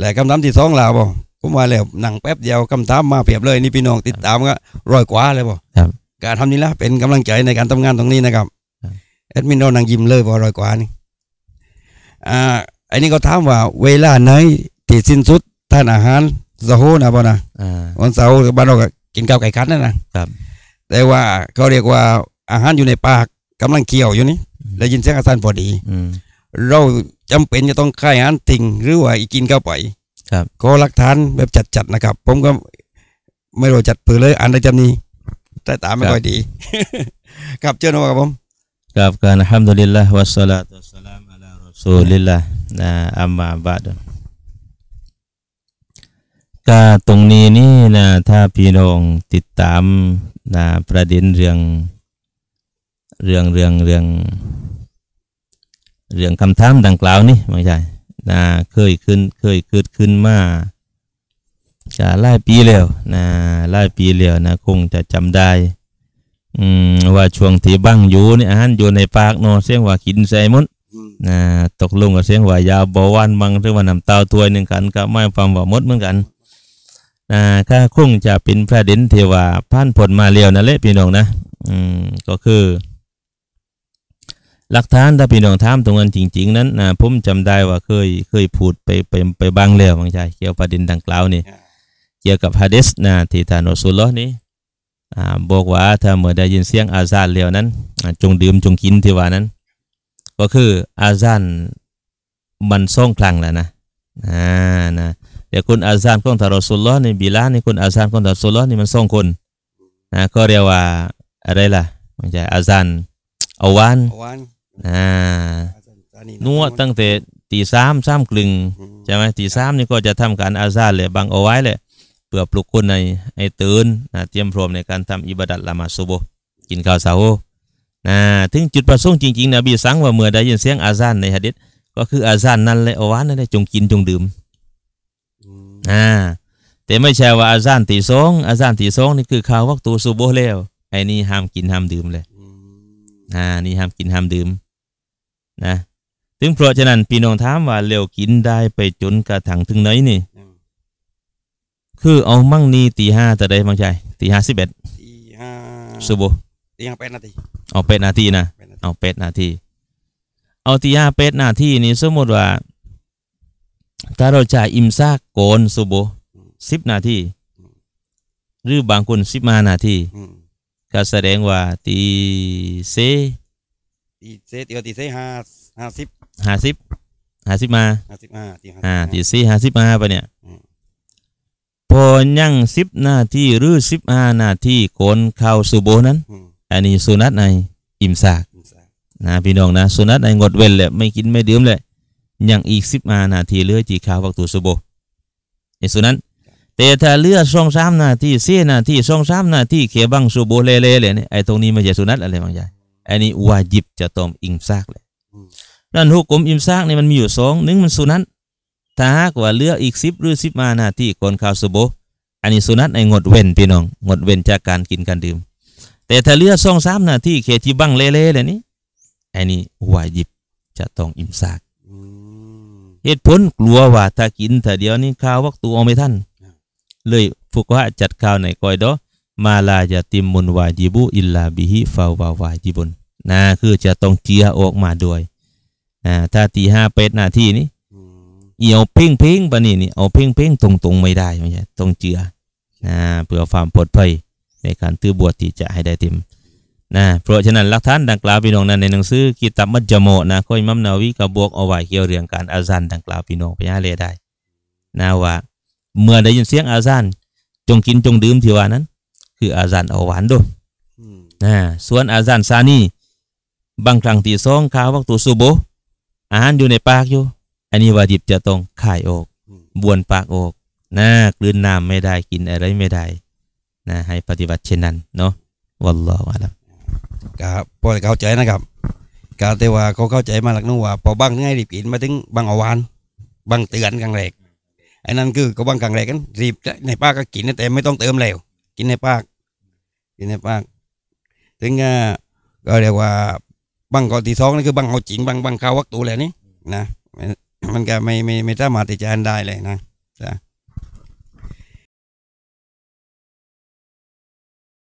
หละคำถามที่สองลาวบอผมว่าแล้วหนังแป๊บเดียวคำถามมาเพียบเลย นี่พี่น้องติดตามก็ร้อยกว่าเลยบอการทำนี้ละ เป็นกำลังใจในการทำงานตรงนี้นะครับแอดมินเรานังยิ้มเลยบอร้อยกว่านี่อ่าอันนี้ก็ถามว่า เวลาไหนที่สิ้นสุดท่านอาหารสะโหนะบอนะวันเสาร์บ้านเรากินข้าวไก่คัดนั่นนะแต่ว่าเขาเรียกว่าอาหารอยู่ในปากกำลังเคี่ยวอยู่นี่แล้วยินเสียงอาจารย์พอดีเราจำเป็นจะต้องค่ายอันทิ้งหรือว่าอีกินเข้าไปครับก็หลักฐานแบบจัดๆนะครับ ผมก็ไม่รู้จัดเผื่อเลย อันได้จำนี้แต่ตามไม่ค่อยดีครับเชิญนะครับผม ครับการฮัมดุลิลลาห์วัสสลาตุสลามอัลลอฮ์รอสูลิลลาห์นะอัมมาบาดกาตรงนี้นี่นะถ้าพี่น้องติดตามนะประเด็นเรื่องเรื่องเรื่องเรื่องเรื่องคำถามดังกล่าวนี่ไม่ใช่นะเคยขึ้นเคยเกิดขึ้นมาจะหลายปีแล้วนะหลายปีแล้วนะคงจะจำได้ อืมว่าช่วงที่บังอยู่เนี่ยอาหารอยู่ในปากนอนเสียงว่ากินใส่มดนะตกลงกับเสียงว่ายาเบาวานบังเรื่องว่าน้ำตาตัวหนึ่งกัน ก็ไม่ความว่ามดเหมือนกันนะข้าคงจะเป็นพระเด่นเทว่าพันผลมาเรียวนะเละพี่น้องนะ อืมก็คือหลักฐานถ้าพี่น้องถามตรงนั้นจริง ๆนั้นนะผมจำได้ว่าเคยเคยพูดไปไปไปบางแล้วบางใจเกี่ยวประเด็นดังกล่าวนี่ เกี่ยวกับฮะดิษนะที่ท่านอัสุลลอนี้บอกว่าถ้าเมื่อได้ยินเสียงอาซานแล้วนั้น จงดื่มจงกินที่ว่านั้น ก็คืออาซานมันส่องคลังแล้วนะอ่านะแต่คนอาซานของทารสุลลอีนบิลาในคนอาซานของทารสุลลอนี่มันส่องคนนะก็เรียกว่าอะไรล่ะมันจะอาซานอวานานวดตั้งแต่ตีสามสามกลึงใช่ไหมตีสามนี่ก็จะทำการอาซาเลยบังเอาไว้เลยเพื่อปลุกคนในไอ้ตื่นนะเตรียมพร้อมในการทำอิบัดัตละมาสุโบกินข้าวเสานะถึงจุดประสงค์จริงๆนะบีสังว่าเมื่อได้ยินเสียงอาซานในฮะดิษก็คืออาซานนั่นเลยเอาวานนั่นเลยจงกินจงดื่มอ่าแต่ไม่ใช่ว่าอาซานตีสองอาซานตีสองนี่คือข้าววักตุสุโบแล้วไอ้นี่ห้ามกินห้ามดื่มเลยอ่านี่ห้ามกินห้ามดื่มนะถึงเพราะฉะนั้นพี่น้องถามว่าเ้ยวกินได้ไปจนกระถังถึงไหนนี่ คือเอามั่งนี่ตีห้าแต่ได้บางชจตีห้าสิบเอ็ดตีห้าสุโบตีห้าแปดนาทีเอาแปดนาทีนะ เอาแปดนาทีเอาตีห้าแปดนาทีนี่สมมติว่า ถ้าเราจ่ายอิมซากโกนสุโบสิบนาทีหรือบางคนสิบมานาทีก็แสดงว่าตีเซตีเซตีตีเซห้าห้าสิบห้าสิบห้าสิบมาห้าสิบห้าตีห้าตีสี่ห้าสิบมาปะเนี่ยพอยั่งสิบหน้าที่หรือสิบห้านาที่โเนข้าวสุโบนั้นอันนี้สุนัตในอิมซากนะพี่น้องนะสุนัตในงดเว้นแหละไม่กินไม่ดื่มเลยยังอีกสิบห้านาทีเลือจีข้าววักตุสุโบในสุนั้นแต่ถ้าเลือช่องสามนาทีเสียนาทีช่องสามนาทีเขียบังสุโบเล่เล่เลยเนี่ยไอ้ตรงนี้ม่ใช่สุนัตอะไรบางอย่างอันนี้วาจิบจะต้องอิมซากเลยนั่นหุกกลมอิมซากเนี่ยมันมีอยู่สองหนึ่งมันสุนัตถ้าหากว่าเลือกอีกสิบหรือสิบมาหน้าที่ก่อนข่าวสุโบ อันนี้สุนัตในงดเว้นพี่น้อง งดเว้นจากการกินการดื่ม แต่ถ้าเลือกสองสามหน้าที่เคจิบังเล่ๆเลยนี่อันนี้วาจิบจะต้องอิมซากเหตุผลกลัวว่าถ้ากินถ้าเดียวนี้ข่าววักตูเอาไม่ทันเลยฟุกว่าจัดข่าวในกอยดอมาลายาติมุนวายิบุ อิลลาบิฮิฟาวาวายิบุนนะคือจะต้องเจียออกมาด้วยอ่าถ้าตีห้าเป็ดหน้าที่นี้เอียวเพ่งเพ่งปะนี่นี่ เอาเพ่งเพ่งตรงตรงไม่ได้ไม่ใช่ตรงเจือนะเพื่อความปลอดภัยในการตื้อบวชที่จะให้ได้เต็มนะเพราะฉะนั้นหลักฐานดังกล่าวพี่น้องนั้นในหนังสือกิตามัจจโมนะค่อยมัมนาวิกระบวกเอาไว้เกี่ยวเรื่องการอาซานดังกล่าวพี่น้องพปาเลได้นะว่าเมื่อได้ยินเสียงอาซานจงกินจงดื่มที่ว่านั้นคืออาจารย์เอาหวานด้วยนะ ส่วนอาจารย์ซานีบางครั้งตีสองข้าววัตตุสูโบ อาหารอยู่ในปากอยู่ อันนี้วาดิบจะต้องขายออกบวนปากออกนะกลืนน้ำไม่ได้กินอะไรไม่ได้นะ ให้ปฏิบัติเช่นนั้นเนาะวัลลอฮฺอาลัมครับ พอเข้าใจนะครับกาแต่ว่าเขาเข้าใจมาหลักนู้ว่าพอบางง่ายรีบกินมาถึงบางอวานบางเตือนกลางแรกไอ้นั่นคือก็บางกลางแรกกันรีบในป้าก็กินแต่ไม่ต้องเติมแล้วกินในปากกินในปากถึงก็เรียกว่า บังกอที่สองนี่คือบังเอาจริง บัง บังคาวักตูแหละนี่นะ มันก็ไม่ไม่ไม่สามารถติดใจได้เลยนะจ้ะ